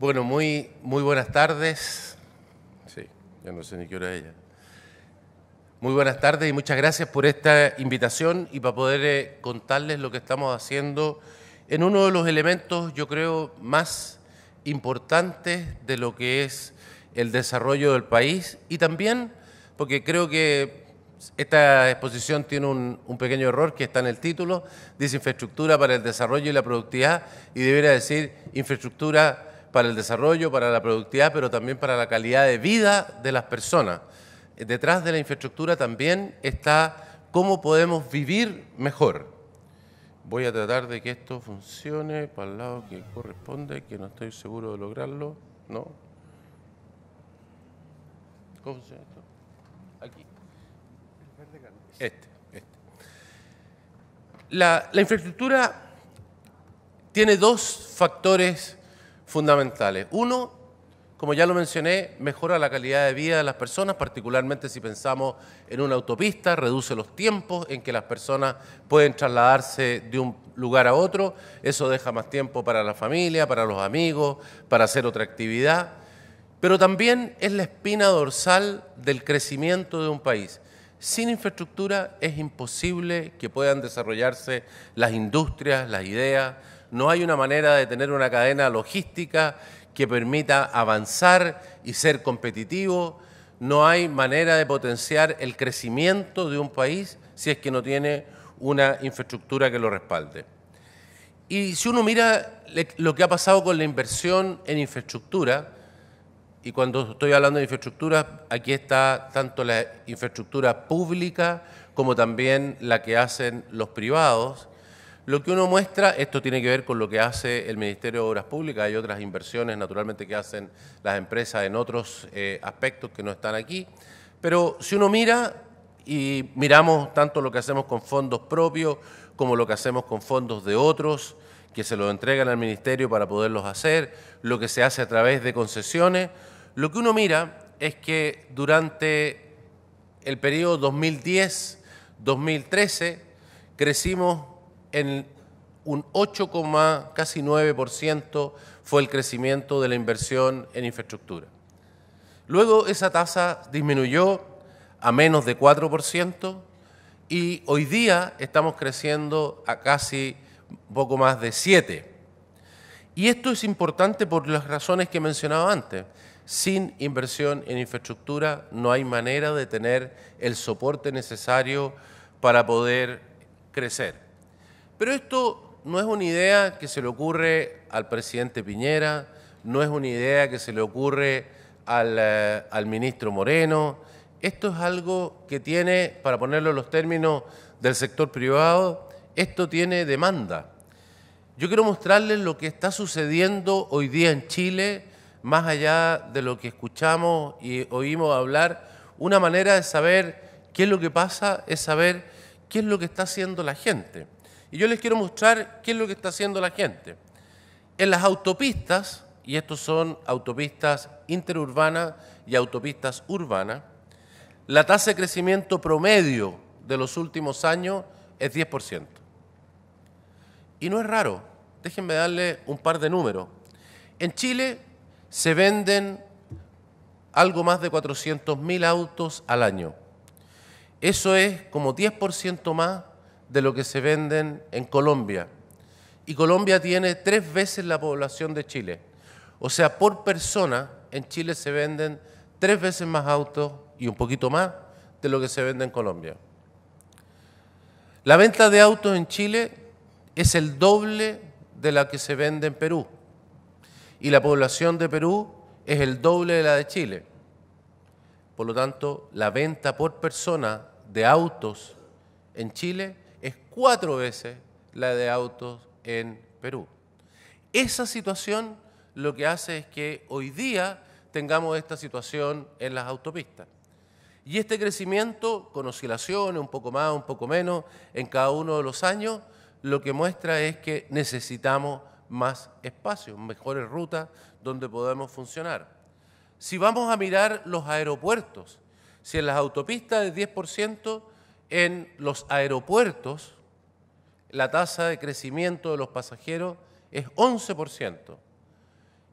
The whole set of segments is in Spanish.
Bueno, muy, muy buenas tardes. Sí, ya no sé ni qué hora es ella. Muy buenas tardes y muchas gracias por esta invitación y para poder eh, contarles lo que estamos haciendo en uno de los elementos, yo creo, más importantes de lo que es el desarrollo del país y también porque creo que esta exposición tiene un, un, pequeño error que está en el título, dice infraestructura para el desarrollo y la productividad y debería decir infraestructura para el desarrollo, para la productividad, pero también para la calidad de vida de las personas. Eh, detrás de la infraestructura también está cómo podemos vivir mejor. Voy a tratar de que esto funcione para el lado que corresponde, que no estoy seguro de lograrlo. ¿No? ¿Cómo funciona esto? Aquí. Este, este. La, la infraestructura tiene dos factores fundamentales. Uno, como ya lo mencioné, mejora la calidad de vida de las personas, particularmente si pensamos en una autopista, reduce los tiempos en que las personas pueden trasladarse de un lugar a otro, eso deja más tiempo para la familia, para los amigos, para hacer otra actividad, pero también es la espina dorsal del crecimiento de un país. Sin infraestructura es imposible que puedan desarrollarse las industrias, las ideas, no hay una manera de tener una cadena logística que permita avanzar y ser competitivo, no hay manera de potenciar el crecimiento de un país si es que no tiene una infraestructura que lo respalde. Y si uno mira lo que ha pasado con la inversión en infraestructura, y cuando estoy hablando de infraestructura, aquí está tanto la infraestructura pública como también la que hacen los privados, lo que uno muestra, esto tiene que ver con lo que hace el Ministerio de Obras Públicas, hay otras inversiones naturalmente que hacen las empresas en otros eh, aspectos que no están aquí, pero si uno mira y miramos tanto lo que hacemos con fondos propios como lo que hacemos con fondos de otros, que se lo entregan al ministerio para poderlos hacer, lo que se hace a través de concesiones. Lo que uno mira es que durante el periodo 2010-2013 crecimos en un 8, casi 9% fue el crecimiento de la inversión en infraestructura. Luego esa tasa disminuyó a menos de 4% y hoy día estamos creciendo a casi poco más de 7%. Y esto es importante por las razones que mencionaba antes. Sin inversión en infraestructura no hay manera de tener el soporte necesario para poder crecer. Pero esto no es una idea que se le ocurre al presidente Piñera, no es una idea que se le ocurre eh, al, ministro Moreno. Esto es algo que tiene, para ponerlo en los términos del sector privado, esto tiene demanda. Yo quiero mostrarles lo que está sucediendo hoy día en Chile, más allá de lo que escuchamos y oímos hablar. Una manera de saber qué es lo que pasa es saber qué es lo que está haciendo la gente. Y yo les quiero mostrar qué es lo que está haciendo la gente. En las autopistas, y estos son autopistas interurbanas y autopistas urbanas, la tasa de crecimiento promedio de los últimos años es 10%. Y no es raro, déjenme darle un par de números. En Chile se venden algo más de 400.000 autos al año. Eso es como 10% más de lo que se venden en Colombia. Y Colombia tiene tres veces la población de Chile. O sea, por persona en Chile se venden tres veces más autos y un poquito más de lo que se vende en Colombia. La venta de autos en Chile es el doble de la que se vende en Perú. Y la población de Perú es el doble de la de Chile. Por lo tanto, la venta por persona de autos en Chile cuatro veces la de autos en Perú. Esa situación lo que hace es que hoy día tengamos esta situación en las autopistas. Y este crecimiento, con oscilaciones, un poco más, un poco menos, en cada uno de los años, lo que muestra es que necesitamos más espacios, mejores rutas donde podamos funcionar. Si vamos a mirar los aeropuertos, si en las autopistas es 10%, en los aeropuertos la tasa de crecimiento de los pasajeros es 11%.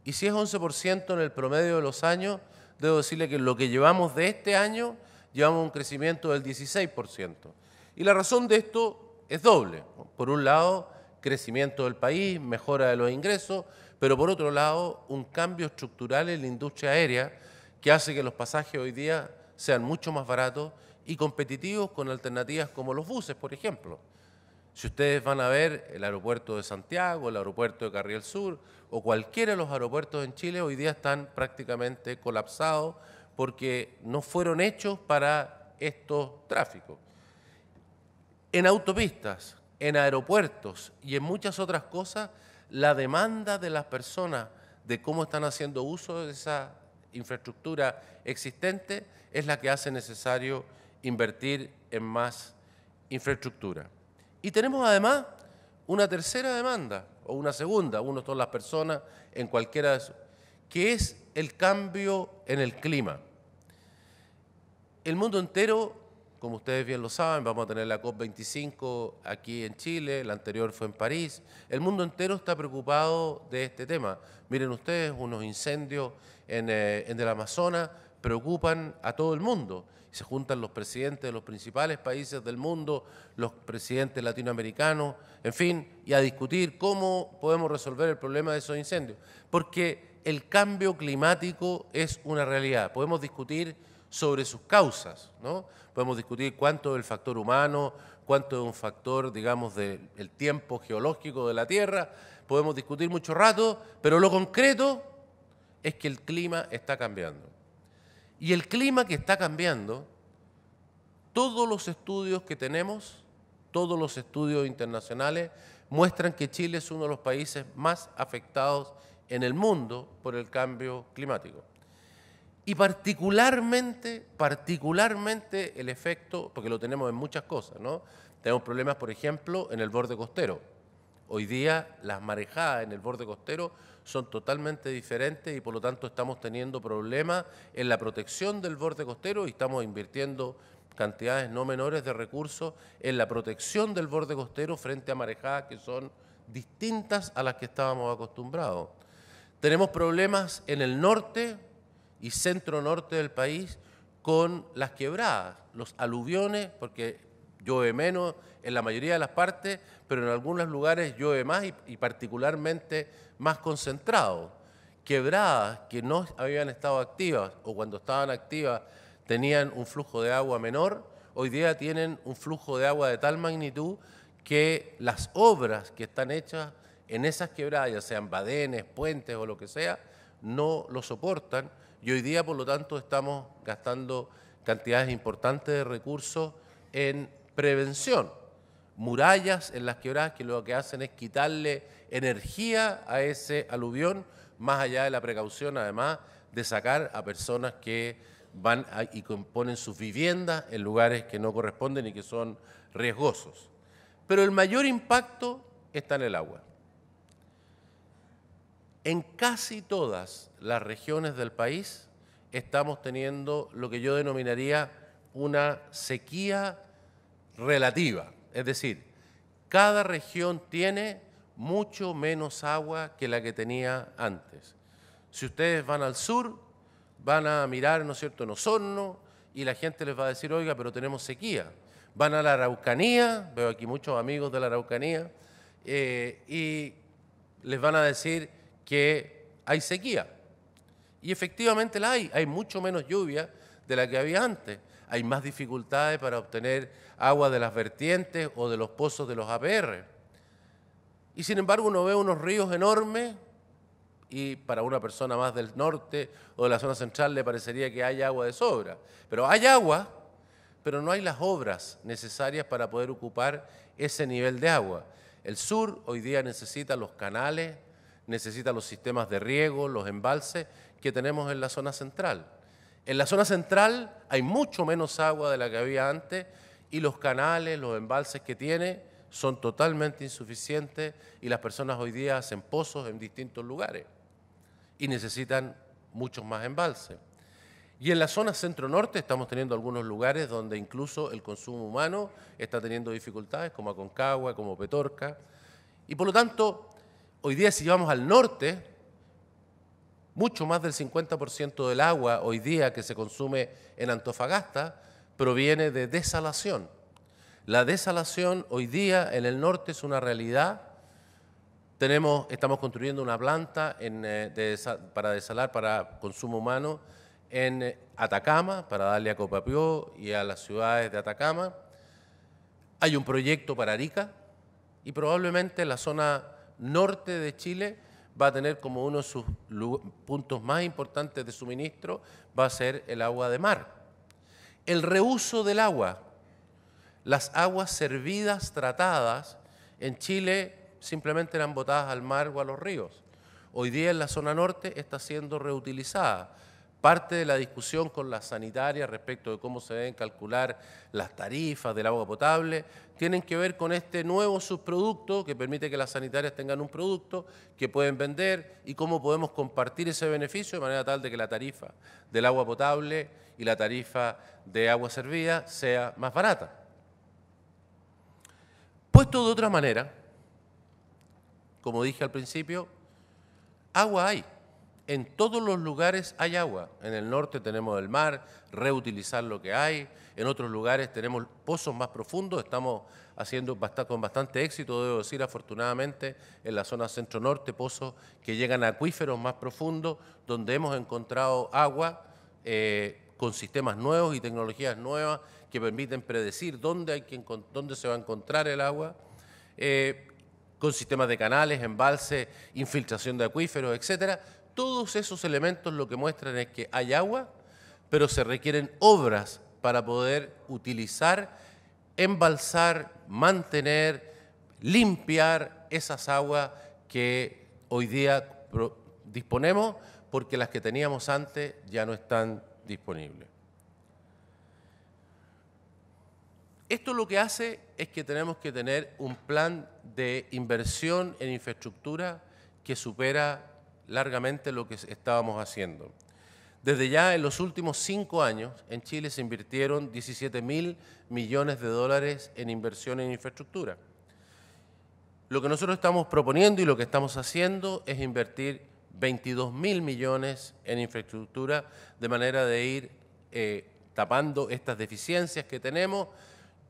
Y si es 11% en el promedio de los años, debo decirle que lo que llevamos de este año, llevamos un crecimiento del 16%. Y la razón de esto es doble. Por un lado, crecimiento del país, mejora de los ingresos, pero por otro lado, un cambio estructural en la industria aérea que hace que los pasajes hoy día sean mucho más baratos y competitivos con alternativas como los buses, por ejemplo. Si ustedes van a ver el aeropuerto de Santiago, el aeropuerto de Carriel Sur o cualquiera de los aeropuertos en Chile, hoy día están prácticamente colapsados porque no fueron hechos para estos tráficos. En autopistas, en aeropuertos y en muchas otras cosas, la demanda de las personas de cómo están haciendo uso de esa infraestructura existente es la que hace necesario invertir en más infraestructura. Y tenemos además una tercera demanda, o una segunda, uno son las personas en cualquiera de esos, que es el cambio en el clima. El mundo entero, como ustedes bien lo saben, vamos a tener la COP25 aquí en Chile, la anterior fue en París, el mundo entero está preocupado de este tema. Miren ustedes, unos incendios en eh, el Amazonas preocupan a todo el mundo se juntan los presidentes de los principales países del mundo, los presidentes latinoamericanos, en fin, y a discutir cómo podemos resolver el problema de esos incendios. Porque el cambio climático es una realidad. Podemos discutir sobre sus causas, ¿no? Podemos discutir cuánto es el factor humano, cuánto es un factor, digamos, del tiempo geológico de la Tierra, podemos discutir mucho rato, pero lo concreto es que el clima está cambiando. Y el clima que está cambiando, todos los estudios que tenemos, todos los estudios internacionales, muestran que Chile es uno de los países más afectados en el mundo por el cambio climático. Y particularmente, particularmente el efecto, porque lo tenemos en muchas cosas, ¿no? Tenemos problemas, por ejemplo, en el borde costero Hoy día las marejadas en el borde costero son totalmente diferentes y por lo tanto estamos teniendo problemas en la protección del borde costero y estamos invirtiendo cantidades no menores de recursos en la protección del borde costero frente a marejadas que son distintas a las que estábamos acostumbrados. Tenemos problemas en el norte y centro norte del país con las quebradas, los aluviones, porque Llueve menos en la mayoría de las partes, pero en algunos lugares llueve más y, particularmente más concentrado. Quebradas que no habían estado activas o cuando estaban activas tenían un flujo de agua menor, hoy día tienen un flujo de agua de tal magnitud que las obras que están hechas en esas quebradas, ya sean badenes, puentes o lo que sea, no lo soportan y hoy día, por lo tanto, estamos gastando cantidades importantes de recursos en prevención. Murallas en las quebradas que lo que hacen es quitarle energía a ese aluvión, más allá de la precaución, además, de sacar a personas que van y componen sus viviendas en lugares que no corresponden y que son riesgosos. Pero el mayor impacto está en el agua. En casi todas las regiones del país estamos teniendo lo que yo denominaría una sequía relativa. Es decir, cada región tiene mucho menos agua que la que tenía antes. Si ustedes van al sur, van a mirar, ¿no es cierto?, en Osorno y la gente les va a decir, oiga, pero tenemos sequía. Van a la Araucanía, veo aquí muchos amigos de la Araucanía, eh, y les van a decir que hay sequía. Y efectivamente la hay, hay mucho menos lluvia de la que había antes. Hay más dificultades para obtener agua de las vertientes o de los pozos de los APR. Y sin embargo uno ve unos ríos enormes y para una persona más del norte o de la zona central le parecería que hay agua de sobra. Pero hay agua, pero no hay las obras necesarias para poder ocupar ese nivel de agua. El sur hoy día necesita los canales, necesita los sistemas de riego, los embalses que tenemos en la zona central. En la zona central hay mucho menos agua de la que había antes y los canales, los embalses que tiene son totalmente insuficientes y las personas hoy día hacen pozos en distintos lugares y necesitan muchos más embalses. Y en la zona centro-norte estamos teniendo algunos lugares donde incluso el consumo humano está teniendo dificultades, como Aconcagua, como Petorca. Y por lo tanto, hoy día si vamos al norte, mucho más del 50% del agua hoy día que se consume en Antofagasta proviene de desalación. La desalación hoy día en el norte es una realidad. Tenemos, estamos construyendo una planta eh, para desalar para consumo humano en eh, Atacama, para darle a Copapió y a las ciudades de Atacama. Hay un proyecto para Arica y probablemente la zona norte de Chile va a tener como uno de sus puntos más importantes de suministro, va a ser el agua de mar el reuso del agua. Las aguas servidas, tratadas, en Chile simplemente eran botadas al mar o a los ríos. Hoy día en la zona norte está siendo reutilizada. Parte de la discusión con las sanitarias respecto de cómo se deben calcular las tarifas del agua potable tienen que ver con este nuevo subproducto que permite que las sanitarias tengan un producto que pueden vender y cómo podemos compartir ese beneficio de manera tal de que la tarifa del agua potable y la tarifa de agua servida sea más barata. Puesto de otra manera, como dije al principio, agua hay. En todos los lugares hay agua. En el norte tenemos el mar, reutilizar lo que hay. En otros lugares tenemos pozos más profundos. Estamos haciendo con bastante éxito, debo decir, afortunadamente, en la zona centro-norte, pozos que llegan a acuíferos más profundos, donde hemos encontrado agua eh, con sistemas nuevos y tecnologías nuevas que permiten predecir dónde, hay que, dónde se va a encontrar el agua, eh, con sistemas de canales, embalse, infiltración de acuíferos, etcétera. Todos esos elementos lo que muestran es que hay agua, pero se requieren obras para poder utilizar, embalsar, mantener, limpiar esas aguas que hoy día disponemos porque las que teníamos antes ya no están disponible. Esto lo que hace es que tenemos que tener un plan de inversión en infraestructura que supera largamente lo que estábamos haciendo. Desde ya en los últimos cinco años en Chile se invirtieron 17 mil millones de dólares en inversión en infraestructura. Lo que nosotros estamos proponiendo y lo que estamos haciendo es invertir 22 mil millones en infraestructura, de manera de ir eh, tapando estas deficiencias que tenemos,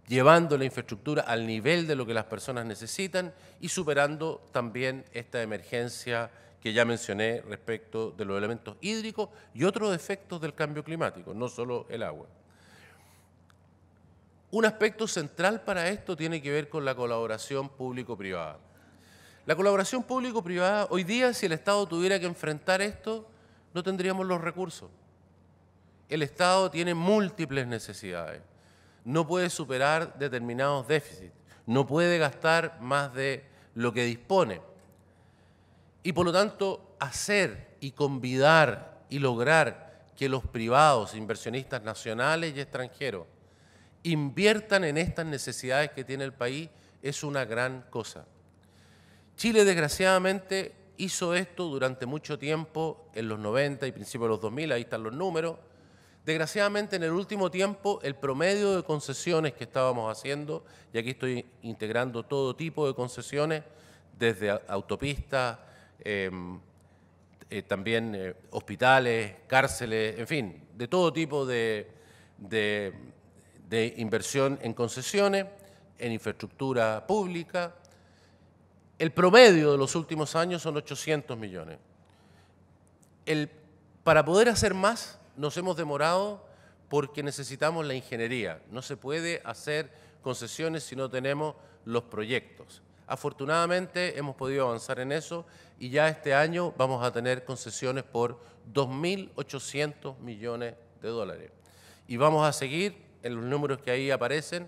llevando la infraestructura al nivel de lo que las personas necesitan y superando también esta emergencia que ya mencioné respecto de los elementos hídricos y otros efectos del cambio climático, no solo el agua. Un aspecto central para esto tiene que ver con la colaboración público-privada. La colaboración público-privada, hoy día si el Estado tuviera que enfrentar esto, no tendríamos los recursos. El Estado tiene múltiples necesidades. No puede superar determinados déficits. No puede gastar más de lo que dispone. Y por lo tanto, hacer y convidar y lograr que los privados, inversionistas nacionales y extranjeros, inviertan en estas necesidades que tiene el país es una gran cosa. Chile desgraciadamente hizo esto durante mucho tiempo, en los 90 y principios de los 2000, ahí están los números. Desgraciadamente en el último tiempo el promedio de concesiones que estábamos haciendo, y aquí estoy integrando todo tipo de concesiones, desde autopistas, em, eh, también eh, hospitales, cárceles, en fin, de todo tipo de inversión en concesiones, en infraestructura pública, el promedio de los últimos años son 800 millones. El, para poder hacer más nos hemos demorado porque necesitamos la ingeniería. No se puede hacer concesiones si no tenemos los proyectos. Afortunadamente hemos podido avanzar en eso y ya este año vamos a tener concesiones por 2.800 millones de dólares. Y vamos a seguir en los números que ahí aparecen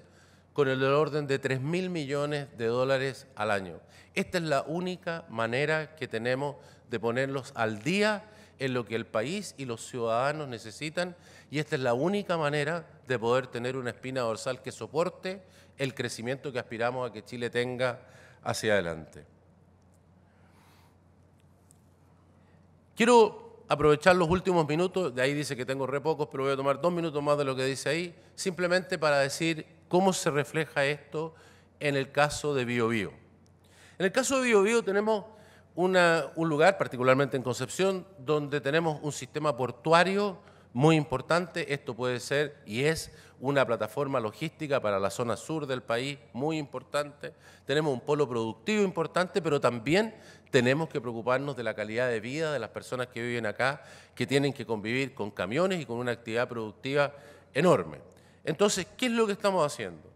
con el orden de 3 mil millones de dólares al año. Esta es la única manera que tenemos de ponerlos al día en lo que el país y los ciudadanos necesitan y esta es la única manera de poder tener una espina dorsal que soporte el crecimiento que aspiramos a que Chile tenga hacia adelante. Quiero aprovechar los últimos minutos, de ahí dice que tengo re pocos, pero voy a tomar dos minutos más de lo que dice ahí, simplemente para decir ¿Cómo se refleja esto en el caso de Bio? En el caso de Bio tenemos un lugar, particularmente en Concepción, donde tenemos un sistema portuario muy importante. Esto puede ser y es una plataforma logística para la zona sur del país muy importante. Tenemos un polo productivo importante, pero también tenemos que preocuparnos de la calidad de vida de las personas que viven acá, que tienen que convivir con camiones y con una actividad productiva enorme. Entonces, ¿qué es lo que estamos haciendo?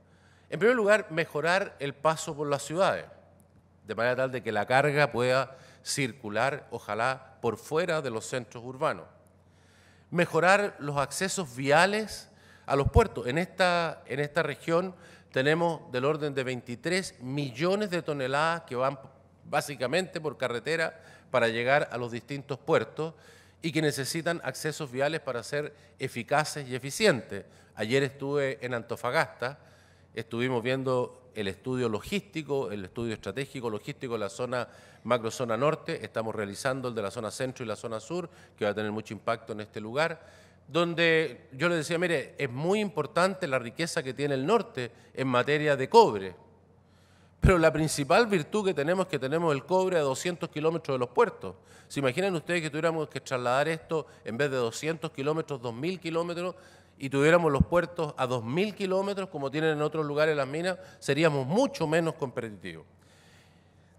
En primer lugar, mejorar el paso por las ciudades, de manera tal de que la carga pueda circular, ojalá, por fuera de los centros urbanos. Mejorar los accesos viales a los puertos. En esta, en esta región tenemos del orden de 23 millones de toneladas que van básicamente por carretera para llegar a los distintos puertos y que necesitan accesos viales para ser eficaces y eficientes. Ayer estuve en Antofagasta, estuvimos viendo el estudio logístico, el estudio estratégico logístico de la zona macrozona norte, estamos realizando el de la zona centro y la zona sur, que va a tener mucho impacto en este lugar donde yo le decía, mire, es muy importante la riqueza que tiene el norte en materia de cobre, pero la principal virtud que tenemos es que tenemos el cobre a 200 kilómetros de los puertos. ¿Se imaginan ustedes que tuviéramos que trasladar esto en vez de 200 kilómetros, 2.000 kilómetros y tuviéramos los puertos a 2.000 kilómetros como tienen en otros lugares las minas? Seríamos mucho menos competitivos.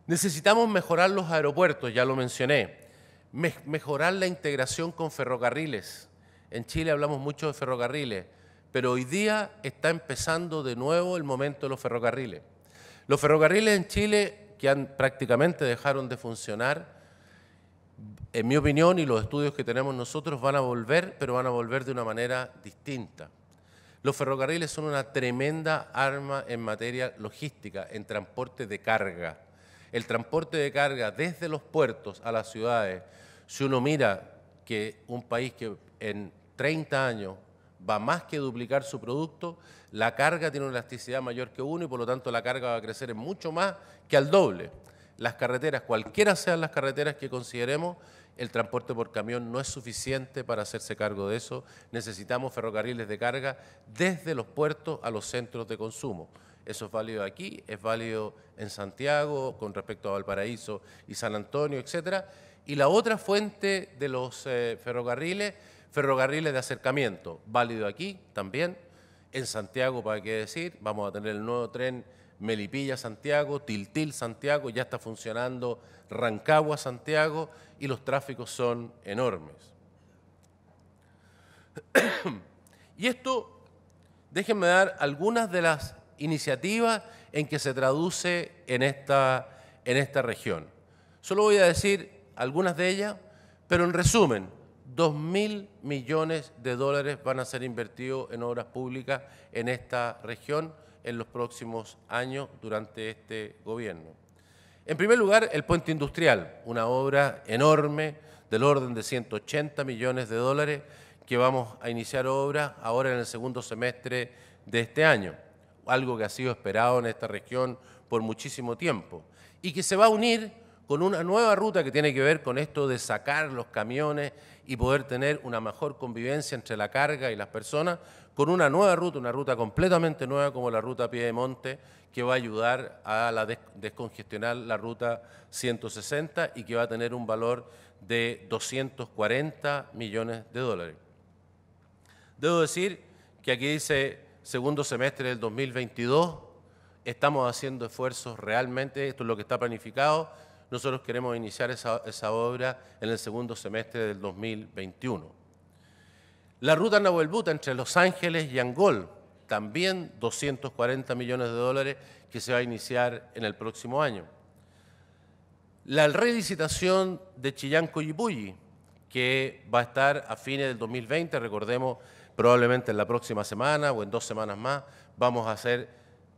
Necesitamos mejorar los aeropuertos, ya lo mencioné. mejorar la integración con ferrocarriles. En Chile hablamos mucho de ferrocarriles, pero hoy día está empezando de nuevo el momento de los ferrocarriles. Los ferrocarriles en Chile, que han, prácticamente dejaron de funcionar, en mi opinión y los estudios que tenemos nosotros, van a volver, pero van a volver de una manera distinta. Los ferrocarriles son una tremenda arma en materia logística, en transporte de carga. El transporte de carga desde los puertos a las ciudades, si uno mira que un país que en 30 años va más que duplicar su producto, la carga tiene una elasticidad mayor que uno y por lo tanto la carga va a crecer en mucho más que al doble. Las carreteras, cualquiera sean las carreteras que consideremos, el transporte por camión no es suficiente para hacerse cargo de eso. Necesitamos ferrocarriles de carga desde los puertos a los centros de consumo. Eso es válido aquí, es válido en Santiago, con respecto a Valparaíso y San Antonio, etcétera. Y la otra fuente de los eh, ferrocarriles Ferrocarriles de acercamiento, válido aquí también. En Santiago, ¿para qué decir? Vamos a tener el nuevo tren Melipilla-Santiago, Tiltil-Santiago, ya está funcionando Rancagua-Santiago y los tráficos son enormes. y esto, déjenme dar algunas de las iniciativas en que se traduce en esta, en esta región. Solo voy a decir algunas de ellas, pero en resumen, 2 mil millones de dólares van a ser invertidos en obras públicas en esta región en los próximos años durante este gobierno. En primer lugar, el puente industrial, una obra enorme del orden de 180 millones de dólares que vamos a iniciar obra ahora en el segundo semestre de este año, algo que ha sido esperado en esta región por muchísimo tiempo y que se va a unir con una nueva ruta que tiene que ver con esto de sacar los camiones y poder tener una mejor convivencia entre la carga y las personas, con una nueva ruta, una ruta completamente nueva como la ruta Piedemonte, que va a ayudar a descongestionar la ruta 160 y que va a tener un valor de 240 millones de dólares. Debo decir que aquí dice segundo semestre del 2022, estamos haciendo esfuerzos realmente, esto es lo que está planificado, nosotros queremos iniciar esa, obra en el segundo semestre del 2021. La ruta Nahuelbuta entre Los Ángeles y Angol, también 240 millones de dólares que se va a iniciar en el próximo año. La revisitación de Chillán Coyipulli, que va a estar a fines del 2020, recordemos, probablemente en la próxima semana o en dos semanas más, vamos a hacer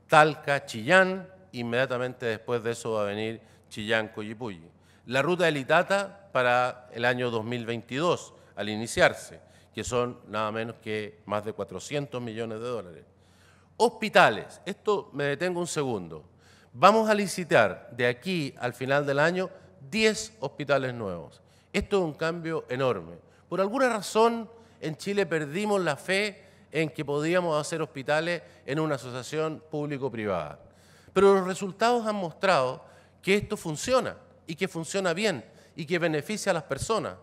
Talca, Chillán, inmediatamente después de eso va a venir Chillán, Coyipulli. La ruta del Itata para el año 2022, al iniciarse, que son nada menos que más de 400 millones de dólares. Hospitales, esto me detengo un segundo. Vamos a licitar de aquí al final del año 10 hospitales nuevos. Esto es un cambio enorme. Por alguna razón en Chile perdimos la fe en que podíamos hacer hospitales en una asociación público-privada. Pero los resultados han mostrado que esto funciona y que funciona bien y que beneficia a las personas.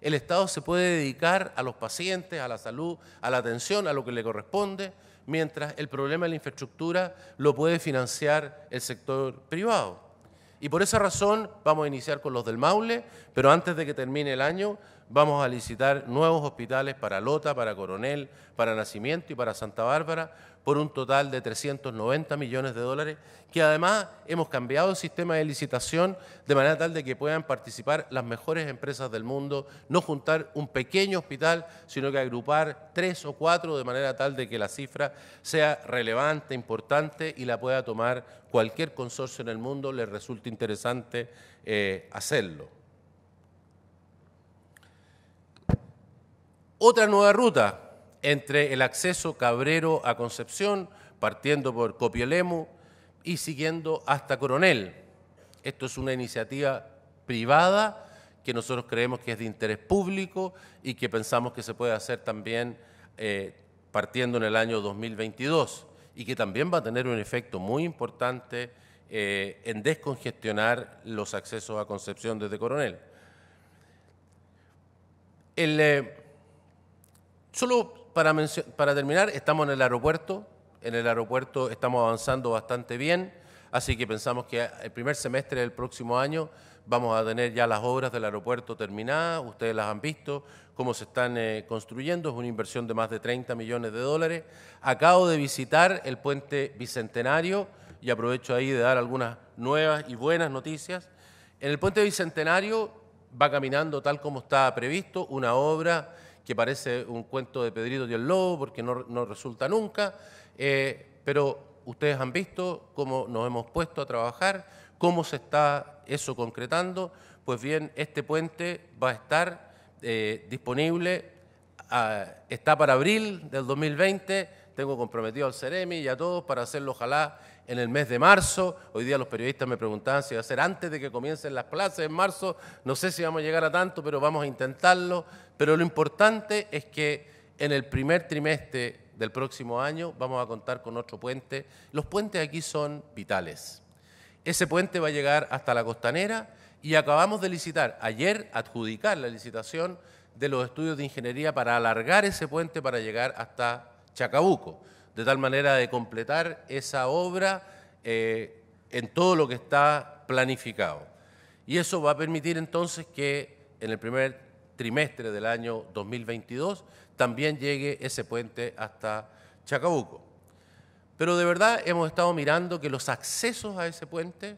El Estado se puede dedicar a los pacientes, a la salud, a la atención, a lo que le corresponde, mientras el problema de la infraestructura lo puede financiar el sector privado. Y por esa razón vamos a iniciar con los del Maule, pero antes de que termine el año vamos a licitar nuevos hospitales para Lota, para Coronel, para Nacimiento y para Santa Bárbara por un total de 390 millones de dólares, que además hemos cambiado el sistema de licitación de manera tal de que puedan participar las mejores empresas del mundo, no juntar un pequeño hospital, sino que agrupar tres o cuatro de manera tal de que la cifra sea relevante, importante y la pueda tomar cualquier consorcio en el mundo, le resulte interesante eh, hacerlo. otra nueva ruta entre el acceso Cabrero a Concepción, partiendo por Copiolemu y siguiendo hasta Coronel. Esto es una iniciativa privada que nosotros creemos que es de interés público y que pensamos que se puede hacer también eh, partiendo en el año 2022 y que también va a tener un efecto muy importante eh, en descongestionar los accesos a Concepción desde Coronel. El, eh, Solo para, terminar, estamos en el aeropuerto. En el aeropuerto estamos avanzando bastante bien, así que pensamos que el primer semestre del próximo año vamos a tener ya las obras del aeropuerto terminadas, ustedes las han visto, cómo se están eh, construyendo, es una inversión de más de 30 millones de dólares. Acabo de visitar el puente Bicentenario y aprovecho ahí de dar algunas nuevas y buenas noticias. En el puente Bicentenario va caminando tal como estaba previsto, una obra que parece un cuento de Pedrito y el Lobo, porque no, resulta nunca, eh, pero ustedes han visto cómo nos hemos puesto a trabajar, cómo se está eso concretando, pues bien, este puente va a estar eh, disponible, ah, está para abril del 2020 tengo comprometido al Ceremi y a todos para hacerlo, ojalá, en el mes de marzo. Hoy día los periodistas me preguntaban si va a ser antes de que comiencen las plazas en marzo. No sé si vamos a llegar a tanto, pero vamos a intentarlo. Pero lo importante es que en el primer trimestre del próximo año vamos a contar con otro puente. Los puentes aquí son vitales. Ese puente va a llegar hasta la costanera y acabamos de licitar, ayer adjudicar la licitación de los estudios de ingeniería para alargar ese puente para llegar hasta Chacabuco, de tal manera de completar esa obra eh, en todo lo que está planificado. Y eso va a permitir entonces que en el primer trimestre del año 2022 también llegue ese puente hasta Chacabuco. Pero de verdad hemos estado mirando que los accesos a ese puente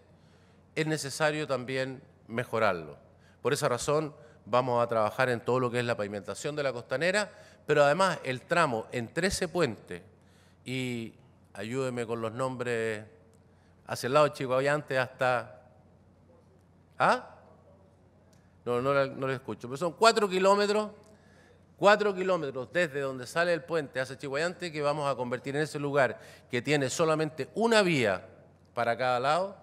es necesario también mejorarlo. Por esa razón vamos a trabajar en todo lo que es la pavimentación de la costanera pero además el tramo entre ese puente y, ayúdeme con los nombres, hacia el lado de hasta... ¿Ah? No, no, lo escucho, pero son cuatro kilómetros, cuatro kilómetros desde donde sale el puente hacia Chihuayante que vamos a convertir en ese lugar que tiene solamente una vía para cada lado,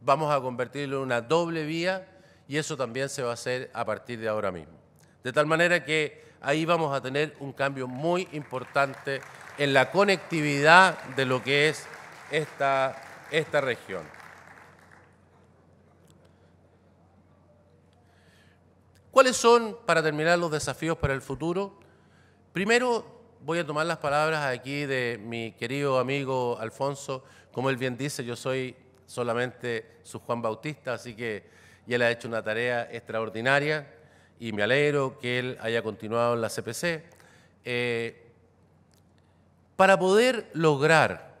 vamos a convertirlo en una doble vía y eso también se va a hacer a partir de ahora mismo. De tal manera que ahí vamos a tener un cambio muy importante en la conectividad de lo que es esta, esta región. ¿Cuáles son, para terminar, los desafíos para el futuro? Primero, voy a tomar las palabras aquí de mi querido amigo Alfonso. Como él bien dice, yo soy solamente su Juan Bautista, así que ya le ha hecho una tarea extraordinaria y me alegro que él haya continuado en la CPC. Eh, para poder lograr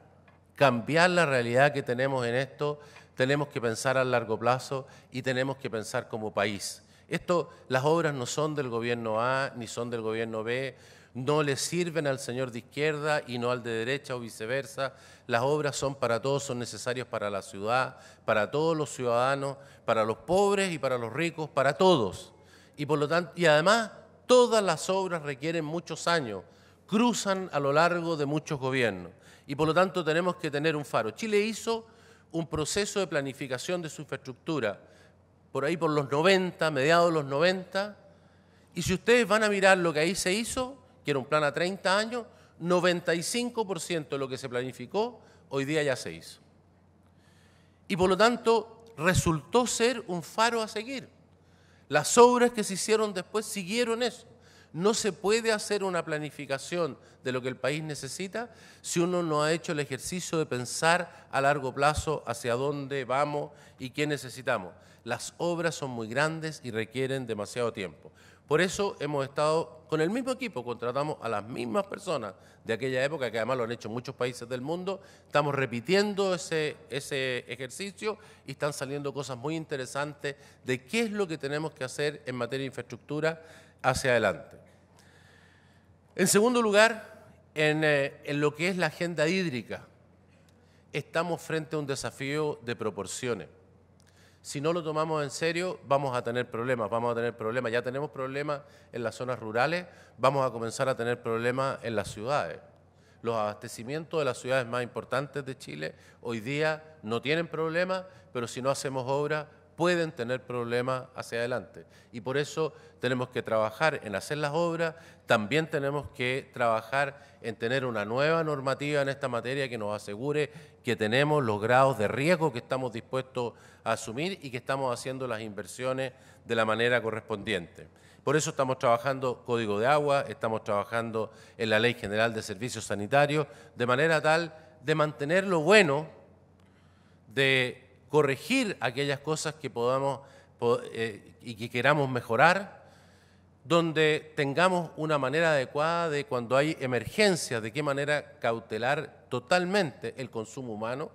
cambiar la realidad que tenemos en esto, tenemos que pensar a largo plazo y tenemos que pensar como país. Esto, las obras no son del gobierno A ni son del gobierno B, no le sirven al señor de izquierda y no al de derecha o viceversa. Las obras son para todos, son necesarias para la ciudad, para todos los ciudadanos, para los pobres y para los ricos, para todos y por lo tanto y además todas las obras requieren muchos años, cruzan a lo largo de muchos gobiernos y por lo tanto tenemos que tener un faro. Chile hizo un proceso de planificación de su infraestructura por ahí por los 90, mediados de los 90, y si ustedes van a mirar lo que ahí se hizo, que era un plan a 30 años, 95% de lo que se planificó hoy día ya se hizo. Y por lo tanto resultó ser un faro a seguir. Las obras que se hicieron después siguieron eso. No se puede hacer una planificación de lo que el país necesita si uno no ha hecho el ejercicio de pensar a largo plazo hacia dónde vamos y qué necesitamos. Las obras son muy grandes y requieren demasiado tiempo. Por eso hemos estado con el mismo equipo, contratamos a las mismas personas de aquella época, que además lo han hecho muchos países del mundo, estamos repitiendo ese, ejercicio y están saliendo cosas muy interesantes de qué es lo que tenemos que hacer en materia de infraestructura hacia adelante. En segundo lugar, en eh, lo que es la agenda hídrica, estamos frente a un desafío de proporciones si no lo tomamos en serio, vamos a tener problemas, vamos a tener problemas. Ya tenemos problemas en las zonas rurales, vamos a comenzar a tener problemas en las ciudades. Los abastecimientos de las ciudades más importantes de Chile hoy día no tienen problemas, pero si no hacemos obra pueden tener problemas hacia adelante. Y por eso tenemos que trabajar en hacer las obras, también tenemos que trabajar en tener una nueva normativa en esta materia que nos asegure que tenemos los grados de riesgo que estamos dispuestos a asumir y que estamos haciendo las inversiones de la manera correspondiente. Por eso estamos trabajando Código de Agua, estamos trabajando en la Ley General de Servicios Sanitarios, de manera tal de mantener lo bueno, de corregir aquellas cosas que podamos eh, y que queramos mejorar, donde tengamos una manera adecuada de cuando hay emergencias, de qué manera cautelar totalmente el consumo humano,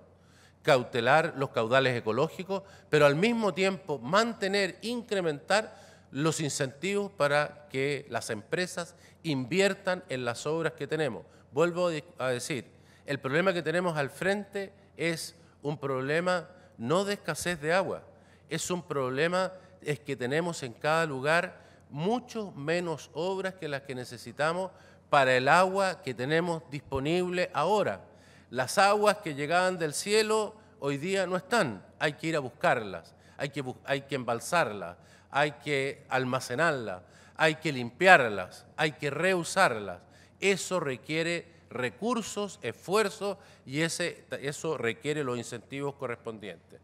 cautelar los caudales ecológicos, pero al mismo tiempo mantener, incrementar los incentivos para que las empresas inviertan en las obras que tenemos. Vuelvo a decir, el problema que tenemos al frente es un problema no de escasez de agua, es un problema es que tenemos en cada lugar mucho menos obras que las que necesitamos para el agua que tenemos disponible ahora. Las aguas que llegaban del cielo hoy día no están, hay que ir a buscarlas, hay que, hay que embalsarlas, hay que almacenarlas, hay que limpiarlas, hay que reusarlas. Eso requiere recursos, esfuerzos y ese, eso requiere los incentivos correspondientes.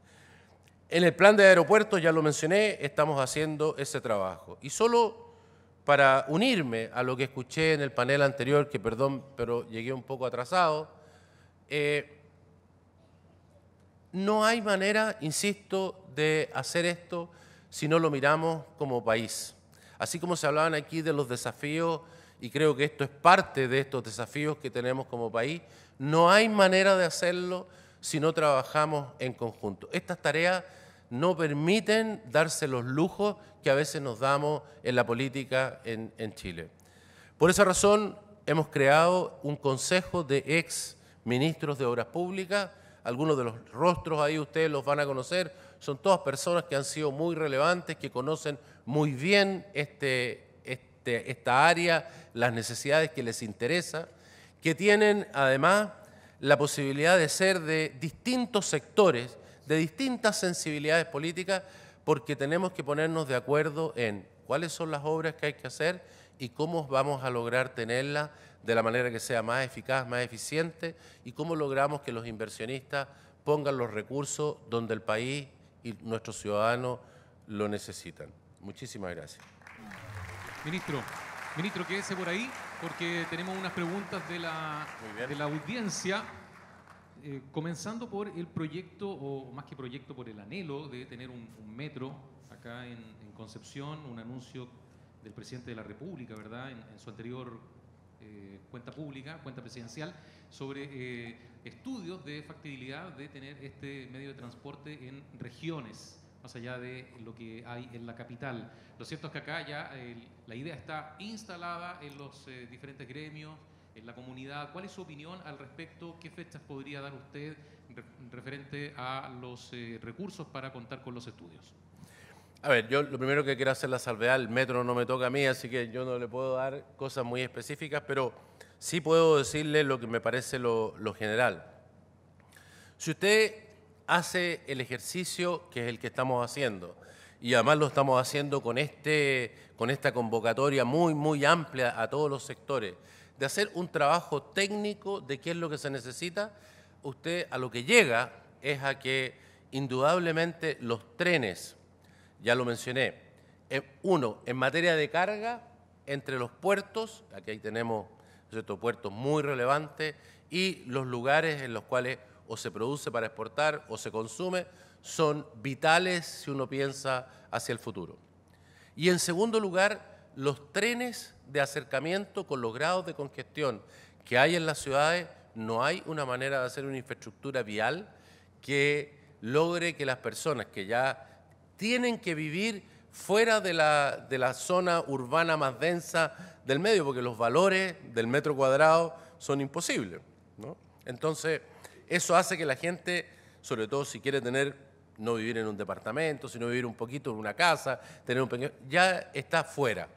En el plan de aeropuertos, ya lo mencioné, estamos haciendo ese trabajo. Y solo para unirme a lo que escuché en el panel anterior, que perdón, pero llegué un poco atrasado, eh, no hay manera, insisto, de hacer esto si no lo miramos como país. Así como se hablaban aquí de los desafíos y creo que esto es parte de estos desafíos que tenemos como país, no hay manera de hacerlo si no trabajamos en conjunto. Estas tareas no permiten darse los lujos que a veces nos damos en la política en, Chile. Por esa razón hemos creado un consejo de ex ministros de Obras Públicas, algunos de los rostros ahí ustedes los van a conocer, son todas personas que han sido muy relevantes, que conocen muy bien este, este, esta área, las necesidades que les interesa, que tienen además la posibilidad de ser de distintos sectores, de distintas sensibilidades políticas, porque tenemos que ponernos de acuerdo en cuáles son las obras que hay que hacer y cómo vamos a lograr tenerlas de la manera que sea más eficaz, más eficiente y cómo logramos que los inversionistas pongan los recursos donde el país y nuestros ciudadanos lo necesitan. Muchísimas gracias. Ministro, ministro, quédese por ahí porque tenemos unas preguntas de la, de la audiencia. Eh, comenzando por el proyecto, o más que proyecto, por el anhelo de tener un, metro acá en, Concepción, un anuncio del presidente de la República, ¿verdad? En, su anterior eh, cuenta pública, cuenta presidencial, sobre eh, estudios de factibilidad de tener este medio de transporte en regiones más allá de lo que hay en la capital. Lo cierto es que acá ya la idea está instalada en los eh, diferentes gremios, en la comunidad. ¿Cuál es su opinión al respecto? ¿Qué fechas podría dar usted referente a los eh, recursos para contar con los estudios? A ver, yo lo primero que quiero hacer la salvedad, el metro no me toca a mí, así que yo no le puedo dar cosas muy específicas, pero sí puedo decirle lo que me parece lo, lo general. Si usted hace el ejercicio que es el que estamos haciendo. Y además lo estamos haciendo con, este, con esta convocatoria muy, muy amplia a todos los sectores, de hacer un trabajo técnico de qué es lo que se necesita. Usted a lo que llega es a que indudablemente los trenes, ya lo mencioné, eh, uno, en materia de carga, entre los puertos, aquí tenemos ciertos puertos muy relevantes, y los lugares en los cuales o se produce para exportar o se consume, son vitales si uno piensa hacia el futuro. Y en segundo lugar, los trenes de acercamiento con los grados de congestión que hay en las ciudades, no hay una manera de hacer una infraestructura vial que logre que las personas que ya tienen que vivir fuera de la, zona urbana más densa del medio, porque los valores del metro cuadrado son imposibles. ¿no? Entonces, eso hace que la gente, sobre todo si quiere tener, no vivir en un departamento, sino vivir un poquito en una casa, tener un ya está fuera.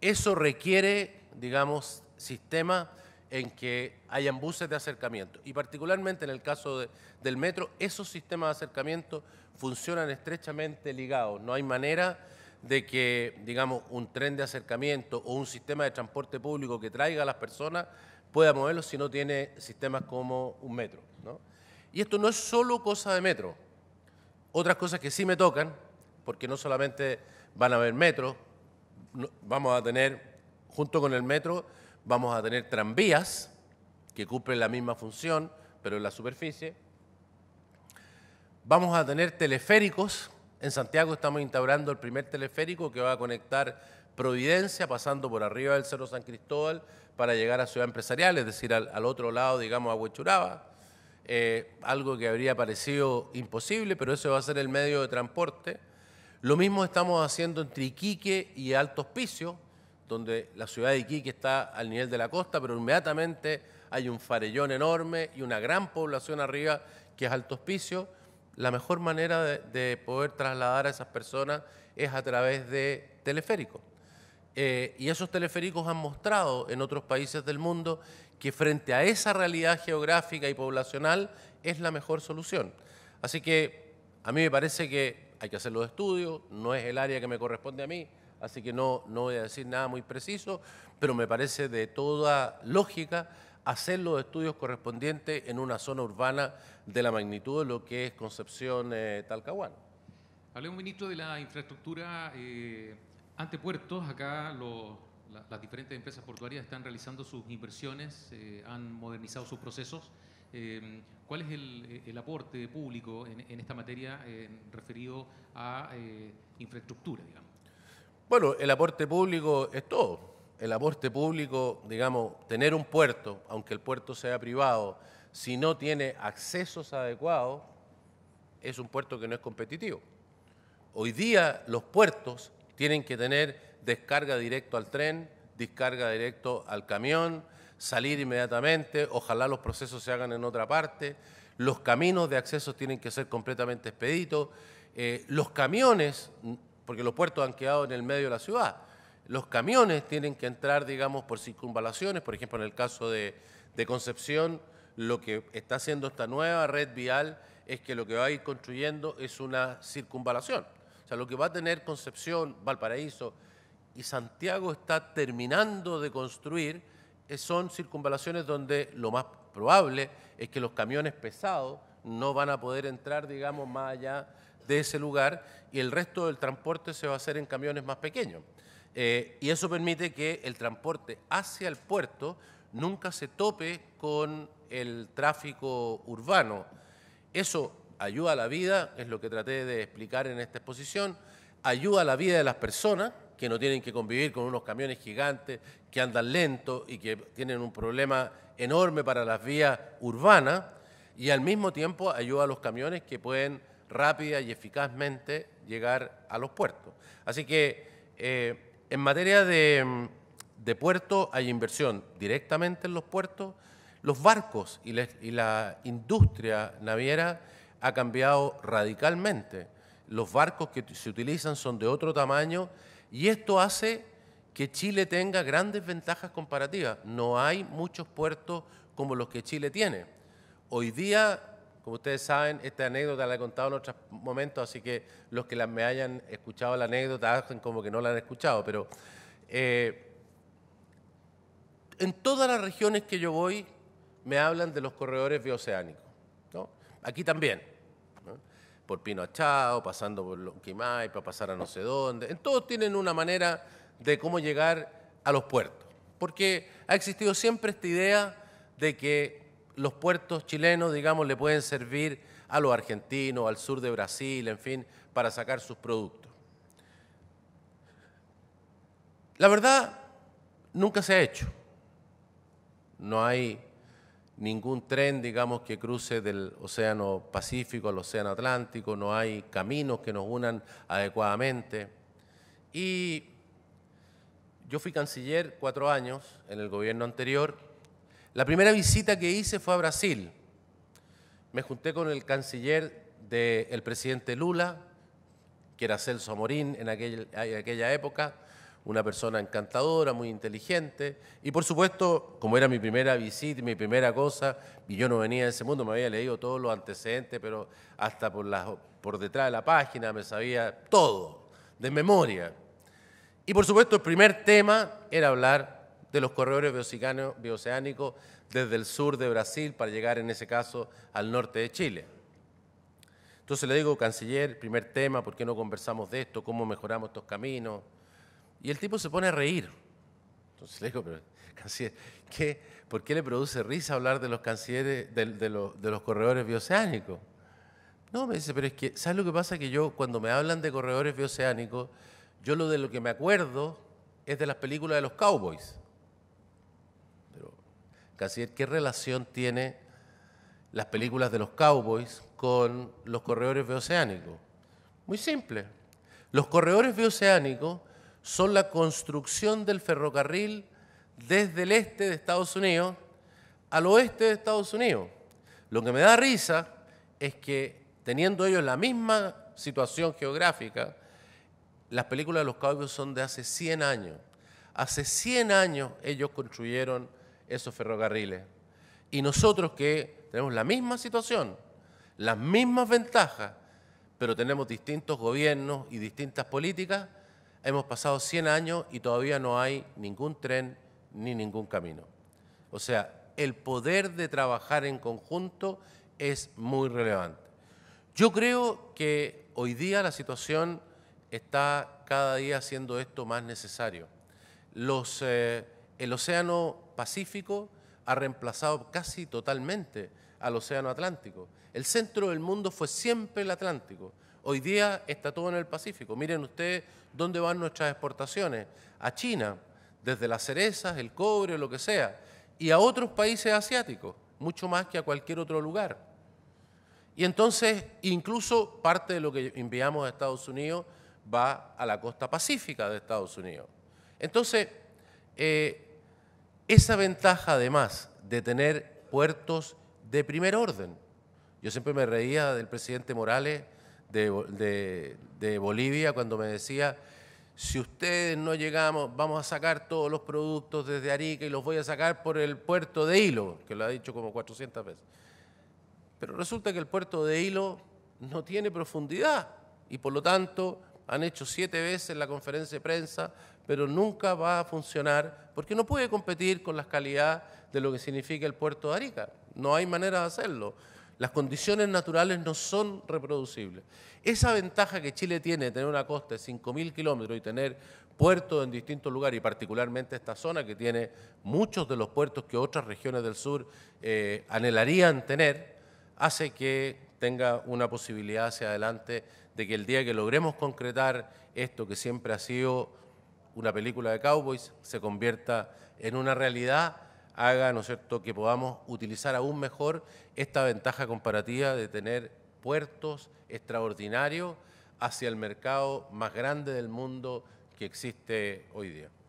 Eso requiere, digamos, sistemas en que hayan buses de acercamiento. Y particularmente en el caso del metro, esos sistemas de acercamiento funcionan estrechamente ligados. No hay manera de que, digamos, un tren de acercamiento o un sistema de transporte público que traiga a las personas pueda moverlo si no tiene sistemas como un metro. Y esto no es solo cosa de metro. Otras cosas que sí me tocan, porque no solamente van a haber metros, vamos a tener, junto con el metro, vamos a tener tranvías que cumplen la misma función, pero en la superficie. Vamos a tener teleféricos. En Santiago estamos instaurando el primer teleférico que va a conectar Providencia, pasando por arriba del Cerro San Cristóbal para llegar a Ciudad Empresarial, es decir, al, otro lado, digamos, a Huechuraba. Eh, algo que habría parecido imposible, pero eso va a ser el medio de transporte. Lo mismo estamos haciendo entre Iquique y Alto Hospicio, donde la ciudad de Iquique está al nivel de la costa, pero inmediatamente hay un farellón enorme y una gran población arriba que es Alto Hospicio. La mejor manera de poder trasladar a esas personas es a través de teleférico. Eh, y esos teleféricos han mostrado en otros países del mundo que frente a esa realidad geográfica y poblacional es la mejor solución. Así que a mí me parece que hay que hacer los estudios, no es el área que me corresponde a mí, así que no, no voy a decir nada muy preciso, pero me parece de toda lógica hacer los estudios correspondientes en una zona urbana de la magnitud de lo que es Concepción Talcahuán. Eh, Talcahuano. Hablé un ministro de la infraestructura. Eh, ante puertos, acá las diferentes empresas portuarias están realizando sus inversiones, eh, han modernizado sus procesos. Em, ¿Cuál es el, aporte público en, esta materia eh, referido a eh, infraestructura, digamos? Bueno, el aporte público es todo. El aporte público, digamos, tener un puerto, aunque el puerto sea privado, si no tiene accesos adecuados, es un puerto que no es competitivo. Hoy día los puertos tienen que tener descarga directo al tren, descarga directo al camión, salir inmediatamente, ojalá los procesos se hagan en otra parte, los caminos de acceso tienen que ser completamente expeditos, eh, los camiones, porque los puertos han quedado en el medio de la ciudad, los camiones tienen que entrar, digamos, por circunvalaciones, por ejemplo, en el caso de Concepción, lo que está haciendo esta nueva red vial es que lo que va a ir construyendo es una circunvalación sea, lo que va a tener Concepción, Valparaíso y Santiago está terminando de construir eh, son circunvalaciones donde lo más probable es que los camiones pesados no van a poder entrar, digamos, más allá de ese lugar y el resto del transporte se va a hacer en camiones más pequeños. Eh, y eso permite que el transporte hacia el puerto nunca se tope con el tráfico urbano. Eso ayuda a la vida, es lo que traté de explicar en esta exposición, ayuda a la vida de las personas que no tienen que convivir con unos camiones gigantes que andan lento y que tienen un problema enorme para las vías urbanas y al mismo tiempo ayuda a los camiones que pueden rápida y eficazmente llegar a los puertos. Así que eh, en materia de, de puertos hay inversión directamente en los puertos, los barcos y la industria naviera ha cambiado radicalmente. Los barcos que se utilizan son de otro tamaño y esto hace que Chile tenga grandes ventajas comparativas. No hay muchos puertos como los que Chile tiene. Hoy día, como ustedes saben, esta anécdota la he contado en otros momentos, así que los que me hayan escuchado la anécdota hacen como que no la han escuchado, pero eh, en todas las regiones que yo voy me hablan de los corredores bioceánicos. Aquí también por Pino Achao, pasando por Lonquimay, para pasar a no sé dónde. Todos tienen una manera de cómo llegar a los puertos, porque ha existido siempre esta idea de que los puertos chilenos, digamos, le pueden servir a los argentinos, al sur de Brasil, en fin, para sacar sus productos. La verdad, nunca se ha hecho. No hay ningún tren, digamos, que cruce del Océano Pacífico al Océano Atlántico, no hay caminos que nos unan adecuadamente. Y yo fui canciller cuatro años en el gobierno anterior. La primera visita que hice fue a Brasil. Me junté con el canciller del presidente Lula, que era Celso Amorín en aquella época, una persona encantadora, muy inteligente. Y por supuesto, como era mi primera visita, mi primera cosa, y yo no venía de ese mundo, me había leído todos los antecedentes, pero hasta por, por detrás de la página me sabía todo, de memoria. Y por supuesto, el primer tema era hablar de los corredores bioceánicos desde el sur de Brasil para llegar, en ese caso, al norte de Chile. Entonces le digo, canciller, primer tema, ¿por qué no conversamos de esto? ¿Cómo mejoramos estos caminos? Y el tipo se pone a reír. Entonces le digo, pero canciller, ¿por qué le produce risa hablar de los cancilleres, de, los, corredores bioceánicos? No, me dice, pero es que, ¿sabes lo que pasa? Que yo, cuando me hablan de corredores bioceánicos, yo lo de lo que me acuerdo es de las películas de los cowboys. Pero, Canciller, ¿qué relación tiene las películas de los cowboys con los corredores bioceánicos? Muy simple. Los corredores bioceánicos son la construcción del ferrocarril desde el este de Estados Unidos al oeste de Estados Unidos. Lo que me da risa es que teniendo ellos la misma situación geográfica, las películas de los cowboys son de hace 100 años. Hace 100 años ellos construyeron esos ferrocarriles. Y nosotros que tenemos la misma situación, las mismas ventajas, pero tenemos distintos gobiernos y distintas políticas, Hemos pasado 100 años y todavía no hay ningún tren ni ningún camino. O sea, el poder de trabajar en conjunto es muy relevante. Yo creo que hoy día la situación está cada día haciendo esto más necesario. Eh, el Océano Pacífico ha reemplazado casi totalmente al Océano Atlántico. El centro del mundo fue siempre el Atlántico. Hoy día está todo en el Pacífico. Miren ustedes dónde van nuestras exportaciones. A China, desde las cerezas, el cobre, lo que sea, y a otros países asiáticos, mucho más que a cualquier otro lugar. Y entonces, incluso parte de lo que enviamos a Estados Unidos va a la costa pacífica de Estados Unidos. Entonces, eh, esa ventaja además de tener puertos de primer orden. Yo siempre me reía del presidente Morales de, Bolivia cuando me decía, si ustedes no llegamos, vamos a sacar todos los productos desde Arica y los voy a sacar por el puerto de Hilo, que lo ha dicho como 400 veces. Pero resulta que el puerto de Hilo no tiene profundidad y por lo tanto han hecho siete veces la conferencia de prensa, pero nunca va a funcionar porque no puede competir con la calidad de lo que significa el puerto de Arica. No hay manera de hacerlo. Las condiciones naturales no son reproducibles. Esa ventaja que Chile tiene de tener una costa de 5.000 kilómetros y tener puertos en distintos lugares, y particularmente esta zona que tiene muchos de los puertos que otras regiones del sur eh, anhelarían tener, hace que tenga una posibilidad hacia adelante de que el día que logremos concretar esto que siempre ha sido una película de cowboys, se convierta en una realidad haga, ¿no es cierto?, que podamos utilizar aún mejor esta ventaja comparativa de tener puertos extraordinarios hacia el mercado más grande del mundo que existe hoy día.